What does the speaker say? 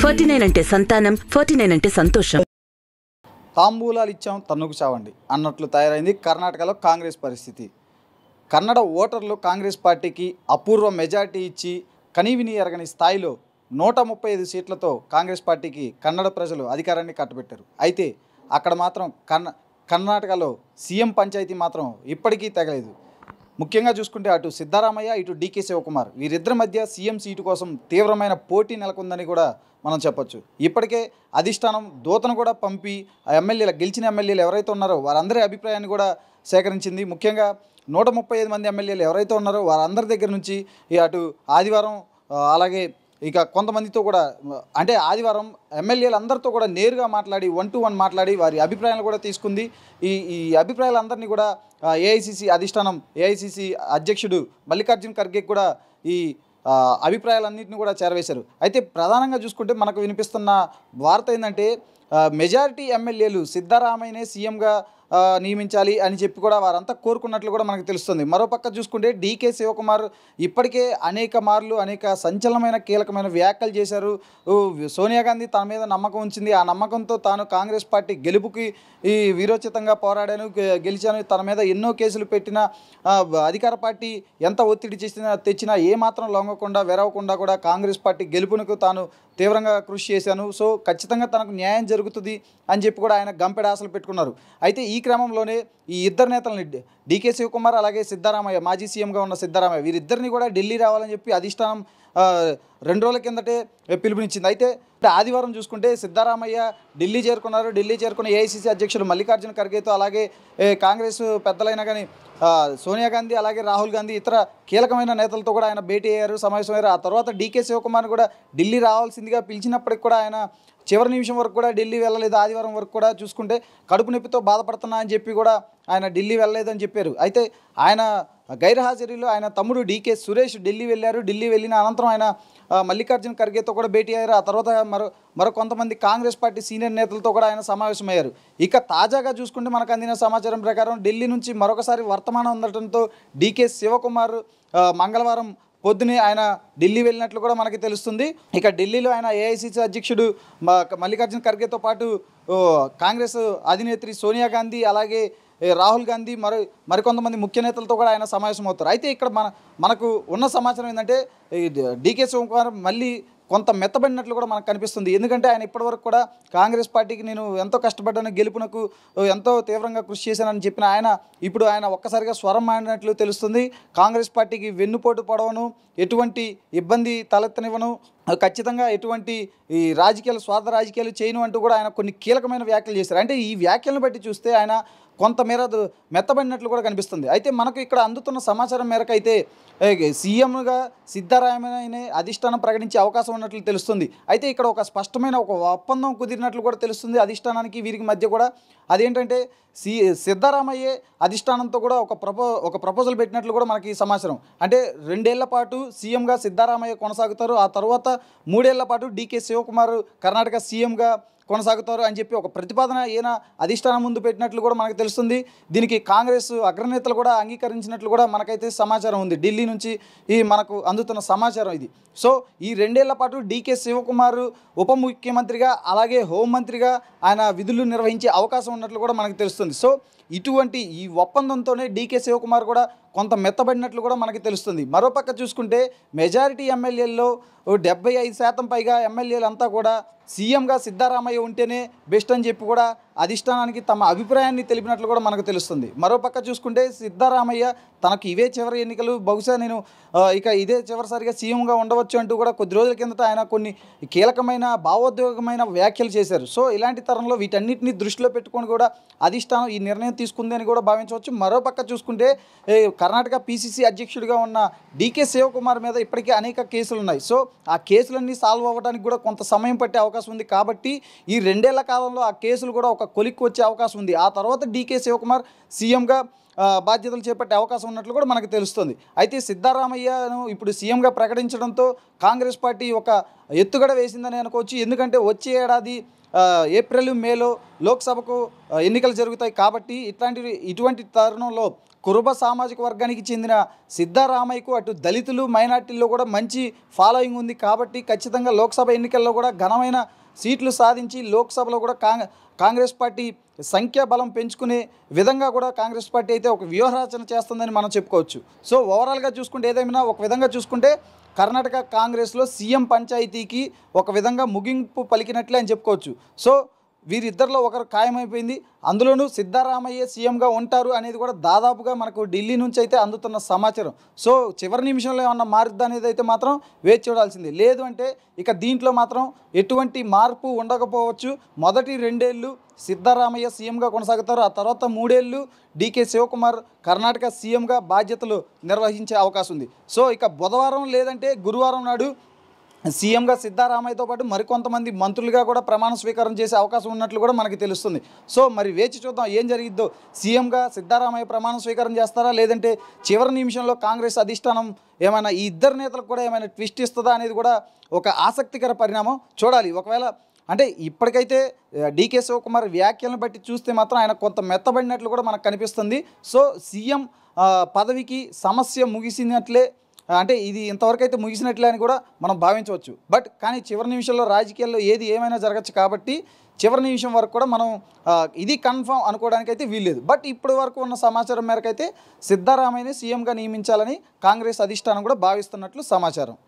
forty nine అంటే సంతానం forty nine అంటే సంతోషం తాంబూలాలు ఇచ్చాం తన్నుకు చావండి అన్నట్లు తయారైంది కర్ణాటకలో కాంగ్రెస్ పరిస్థితి కన్నడ ఓటర్లు కాంగ్రెస్ పార్టీకి అపూర్వ మెజార్టీ ఇచ్చి కనీవిని ఎరగని స్థాయిలో నూట ముప్పై ఐదు సీట్లతో కాంగ్రెస్ పార్టీకి కన్నడ ప్రజలు అధికారాన్ని కట్టబెట్టారు అయితే అక్కడ మాత్రం కన్న కర్ణాటకలో సీఎం పంచాయతీ మాత్రం ఇప్పటికీ తగలేదు ముఖ్యంగా చూసుకుంటే అటు సిద్ధారామయ్య ఇటు డీకే శివకుమార్ వీరిద్దరి మధ్య సీఎం సీటు కోసం తీవ్రమైన పోటీ నెలకొందని కూడా మనం చెప్పొచ్చు ఇప్పటికే అధిష్టానం దూతను కూడా పంపి ఆ ఎమ్మెల్యేల గెలిచిన ఎమ్మెల్యేలు ఎవరైతే ఉన్నారో వారందరి అభిప్రాయాన్ని కూడా సేకరించింది ముఖ్యంగా నూట ముప్పై ఐదు మంది ఎమ్మెల్యేలు ఎవరైతే ఉన్నారో వారందరి దగ్గర నుంచి అటు ఆదివారం అలాగే ఇక కొంతమందితో కూడా అంటే ఆదివారం ఎమ్మెల్యేలు అందరితో కూడా నేరుగా మాట్లాడి వన్ టు వన్ మాట్లాడి వారి అభిప్రాయాలు కూడా తీసుకుంది ఈ ఈ అభిప్రాయాలందరినీ కూడా ఏఐసిసి అధిష్టానం ఏఐసిసి అధ్యక్షుడు మల్లికార్జున్ ఖర్గే కూడా ఈ అభిప్రాయాలన్నింటినీ కూడా చేరవేశారు అయితే ప్రధానంగా చూసుకుంటే మనకు వినిపిస్తున్న వార్త ఏంటంటే మెజారిటీ ఎమ్మెల్యేలు సిద్ధరామయ్యనే సీఎంగా నియమించాలి అని చెప్పి కూడా వారంతా కోరుకున్నట్లు కూడా మనకు తెలుస్తుంది మరోపక్క చూసుకుంటే డీకే శివకుమార్ ఇప్పటికే అనేక మార్లు అనేక సంచలనమైన కీలకమైన వ్యాఖ్యలు చేశారు సోనియా గాంధీ తన మీద నమ్మకం ఉంచింది ఆ నమ్మకంతో తాను కాంగ్రెస్ పార్టీ గెలుపుకి ఈ వీరోచితంగా పోరాడాను గెలిచాను తన మీద ఎన్నో కేసులు పెట్టిన అధికార పార్టీ ఎంత ఒత్తిడి చేసినా తెచ్చినా ఏమాత్రం లొంగకుండా వెరవకుండా కూడా కాంగ్రెస్ పార్టీ గెలుపునకు తాను తీవ్రంగా కృషి చేశాను సో ఖచ్చితంగా తనకు న్యాయం జరుగుతుంది అని చెప్పి కూడా ఆయన గంపెడాసలు పెట్టుకున్నారు అయితే ఈ క్రమంలోనే ఈ ఇద్దరు నేతలని డీకే శివకుమార్ అలాగే సిద్ధరామయ్య మాజీ సీఎంగా ఉన్న సిద్ధరామయ్య వీరిద్దరిని కూడా ఢిల్లీ రావాలని చెప్పి అధిష్టానం రెండు రోజుల కిందటే పిలుపునిచ్చింది అయితే ఆదివారం చూసుకుంటే సిద్ధరామయ్య ఢిల్లీ చేరుకున్నారు ఢిల్లీ చేరుకున్న ఏఐసిసి అధ్యక్షుడు మల్లికార్జున ఖర్గేతో అలాగే కాంగ్రెస్ పెద్దలైన కానీ సోనియా గాంధీ అలాగే రాహుల్ గాంధీ ఇతర కీలకమైన నేతలతో కూడా ఆయన భేటీ అయ్యారు సమావేశమయ్యారు ఆ తర్వాత డీకే శివకుమార్ కూడా ఢిల్లీ రావాల్సిందిగా పిలిచినప్పటికి కూడా ఆయన చివరి నిమిషం వరకు కూడా ఢిల్లీ వెళ్ళలేదు ఆదివారం వరకు కూడా చూసుకుంటే కడుపు నొప్పితో బాధపడుతున్నా అని చెప్పి కూడా ఆయన ఢిల్లీ వెళ్ళలేదని చెప్పారు అయితే ఆయన గైర్హాజరీలో ఆయన తమ్ముడు డీకే సురేష్ ఢిల్లీ వెళ్ళారు ఢిల్లీ వెళ్ళిన అనంతరం ఆయన మల్లికార్జున ఖర్గేతో కూడా భేటీ అయ్యారు ఆ తర్వాత మరో మరో కొంతమంది కాంగ్రెస్ పార్టీ సీనియర్ నేతలతో కూడా ఆయన సమావేశమయ్యారు ఇక తాజాగా చూసుకుంటే మనకు అందిన సమాచారం ప్రకారం ఢిల్లీ నుంచి మరొకసారి వర్తమానం ఉండటంతో డీకే శివకుమార్ మంగళవారం పొద్దునే ఆయన ఢిల్లీ వెళ్ళినట్లు కూడా మనకి తెలుస్తుంది ఇక ఢిల్లీలో ఆయన ఏఐసిసి అధ్యక్షుడు మల్లికార్జున ఖర్గేతో పాటు కాంగ్రెస్ అధినేత్రి సోనియా గాంధీ అలాగే రాహుల్ గాంధీ మరి మరికొంతమంది ముఖ్య నేతలతో కూడా ఆయన సమావేశం అవుతారు అయితే ఇక్కడ మన మనకు ఉన్న సమాచారం ఏంటంటే డీకే శివకుమార్ మళ్ళీ కొంత మెత్తబడినట్లు కూడా మనకు కనిపిస్తుంది ఎందుకంటే ఆయన ఇప్పటివరకు కూడా కాంగ్రెస్ పార్టీకి నేను ఎంతో కష్టపడ్డాను గెలుపునకు ఎంతో తీవ్రంగా కృషి చేశానని చెప్పిన ఆయన ఇప్పుడు ఆయన ఒక్కసారిగా స్వరం మారినట్లు తెలుస్తుంది కాంగ్రెస్ పార్టీకి వెన్నుపోటు పడవను ఎటువంటి ఇబ్బంది తలెత్తనివ్వను ఖచ్చితంగా ఎటువంటి ఈ రాజకీయాలు స్వార్థ రాజకీయాలు చేయను అంటూ కూడా ఆయన కొన్ని కీలకమైన వ్యాఖ్యలు చేశారు అంటే ఈ వ్యాఖ్యలను బట్టి చూస్తే ఆయన కొంతమేర మెత్తబడినట్లు కూడా కనిపిస్తుంది అయితే మనకు ఇక్కడ అందుతున్న సమాచారం మేరకు అయితే సీఎంగా సిద్ధరామయ్యనే అధిష్టానం ప్రకటించే అవకాశం ఉన్నట్లు తెలుస్తుంది అయితే ఇక్కడ ఒక స్పష్టమైన ఒక ఒప్పందం కుదిరినట్లు కూడా తెలుస్తుంది అధిష్టానానికి వీరికి మధ్య కూడా అదేంటంటే సి సిద్ధరామయ్యే అధిష్టానంతో కూడా ఒక ప్రపో ఒక ప్రపోజల్ పెట్టినట్లు కూడా మనకి సమాచారం అంటే రెండేళ్ల పాటు సీఎంగా సిద్ధరామయ్య కొనసాగుతారు ఆ తర్వాత మూడేళ్ల పాటు డీకే శివకుమార్ కర్ణాటక సీఎంగా కొనసాగుతారు అని చెప్పి ఒక ప్రతిపాదన ఈయన అధిష్టానం ముందు పెట్టినట్లు కూడా మనకు తెలుస్తుంది దీనికి కాంగ్రెస్ అగ్రనేతలు కూడా అంగీకరించినట్లు కూడా మనకైతే సమాచారం ఉంది ఢిల్లీ నుంచి ఈ మనకు అందుతున్న సమాచారం ఇది సో ఈ రెండేళ్ల పాటు డీకే శివకుమారు ఉప ముఖ్యమంత్రిగా అలాగే హోంమంత్రిగా ఆయన విధులు నిర్వహించే అవకాశం ఉన్నట్లు కూడా మనకు తెలుస్తుంది సో ఇటువంటి ఈ ఒప్పందంతోనే డీకే శివకుమార్ కూడా కొంత మెత్తబడినట్లు కూడా మనకి తెలుస్తుంది మరోపక్క చూసుకుంటే మెజారిటీ ఎమ్మెల్యేల్లో డెబ్బై ఐదు శాతం పైగా ఎమ్మెల్యేలంతా కూడా సీఎంగా సిద్ధారామయ్య ఉంటేనే బెస్ట్ అని చెప్పి కూడా అధిష్టానానికి తమ అభిప్రాయాన్ని తెలిపినట్లు కూడా మనకు తెలుస్తుంది మరోపక్క చూసుకుంటే సిద్ధరామయ్య తనకు ఇవే చివరి ఎన్నికలు బహుశా నేను ఇక ఇదే చివరిసారిగా సీఎంగా ఉండవచ్చు అంటూ కూడా కొద్ది రోజుల కిందట ఆయన కొన్ని కీలకమైన భావోద్వేగమైన వ్యాఖ్యలు చేశారు సో ఇలాంటి తరంలో వీటన్నిటిని దృష్టిలో పెట్టుకొని కూడా అధిష్టానం ఈ నిర్ణయం తీసుకుంది అని కూడా భావించవచ్చు మరోపక్క చూసుకుంటే కర్ణాటక పీసీసీ అధ్యక్షుడిగా ఉన్న డీకే శివకుమార్ మీద ఇప్పటికే అనేక కేసులు ఉన్నాయి సో ఆ కేసులన్నీ సాల్వ్ అవ్వడానికి కూడా కొంత సమయం పట్టే అవకాశం ఉంది కాబట్టి ఈ రెండేళ్ల కాలంలో ఆ కేసులు కూడా ఒక కొలిక్కి వచ్చే అవకాశం ఉంది ఆ తర్వాత డీకే శివకుమార్ సీఎంగా బాధ్యతలు చేపట్టే అవకాశం ఉన్నట్లు కూడా మనకు తెలుస్తుంది అయితే సిద్ధారామయ్యను ఇప్పుడు సీఎంగా ప్రకటించడంతో కాంగ్రెస్ పార్టీ ఒక ఎత్తుగడ వేసిందని అనుకోవచ్చు ఎందుకంటే వచ్చే ఏడాది ఏప్రిల్ మేలో లోక్సభకు ఎన్నికలు జరుగుతాయి కాబట్టి ఇట్లాంటి ఇటువంటి తరుణంలో కురుబ సామాజిక వర్గానికి చెందిన సిద్ధారామయ్యకు అటు దళితులు మైనార్టీల్లో కూడా మంచి ఫాలోయింగ్ ఉంది కాబట్టి ఖచ్చితంగా లోక్సభ ఎన్నికల్లో కూడా ఘనమైన సీట్లు సాధించి లోక్సభలో కూడా కాంగ్రెస్ పార్టీ సంఖ్యాబలం పెంచుకునే విధంగా కూడా కాంగ్రెస్ పార్టీ అయితే ఒక వ్యూహరచన చేస్తుందని మనం చెప్పుకోవచ్చు సో ఓవరాల్గా చూసుకుంటే ఏదైనా ఒక విధంగా చూసుకుంటే కర్ణాటక కాంగ్రెస్లో సీఎం పంచాయతీకి ఒక విధంగా ముగింపు పలికినట్లే అని చెప్పుకోవచ్చు సో వీరిద్దరిలో ఒకరు ఖాయమైపోయింది అందులోనూ సిద్ధారామయ్య సీఎంగా ఉంటారు అనేది కూడా దాదాపుగా మనకు ఢిల్లీ నుంచి అయితే అందుతున్న సమాచారం సో చివరి నిమిషంలో ఏమన్నా మారుద్దా అనేది అయితే మాత్రం వేచి చూడాల్సింది లేదు అంటే ఇక దీంట్లో మాత్రం ఎటువంటి మార్పు ఉండకపోవచ్చు మొదటి రెండేళ్ళు సిద్ధారామయ్య సీఎంగా కొనసాగుతారు ఆ తర్వాత మూడేళ్ళు డీకే శివకుమార్ కర్ణాటక సీఎంగా బాధ్యతలు నిర్వహించే అవకాశం ఉంది సో ఇక బుధవారం లేదంటే గురువారం నాడు సీఎంగా సిద్ధారామయ్యతో పాటు మరికొంతమంది మంత్రులుగా కూడా ప్రమాణ స్వీకారం చేసే అవకాశం ఉన్నట్లు కూడా మనకి తెలుస్తుంది సో మరి వేచి చూద్దాం ఏం జరిగిద్దో సీఎంగా సిద్ధారామయ్య ప్రమాణ స్వీకారం చేస్తారా లేదంటే చివరి నిమిషంలో కాంగ్రెస్ అధిష్టానం ఏమైనా ఈ ఇద్దరు నేతలకు కూడా ఏమైనా ట్విస్ట్ ఇస్తుందా అనేది కూడా ఒక ఆసక్తికర పరిణామం చూడాలి ఒకవేళ అంటే ఇప్పటికైతే డీకే శివకుమార్ వ్యాఖ్యలను బట్టి చూస్తే మాత్రం ఆయన కొంత మెత్తబడినట్లు కూడా మనకు కనిపిస్తుంది సో సీఎం పదవికి సమస్య ముగిసినట్లే అంటే ఇది ఇంతవరకు అయితే ముగిసినట్లే అని కూడా మనం భావించవచ్చు బట్ కానీ చివరి నిమిషంలో రాజకీయాల్లో ఏది ఏమైనా జరగచ్చు కాబట్టి చివరి నిమిషం వరకు కూడా మనం ఇది కన్ఫర్మ్ అనుకోవడానికి అయితే వీల్లేదు బట్ ఇప్పటి వరకు ఉన్న సమాచారం మేరకు అయితే సిద్ధారామయ్యని సీఎంగా నియమించాలని కాంగ్రెస్ అధిష్టానం కూడా భావిస్తున్నట్లు సమాచారం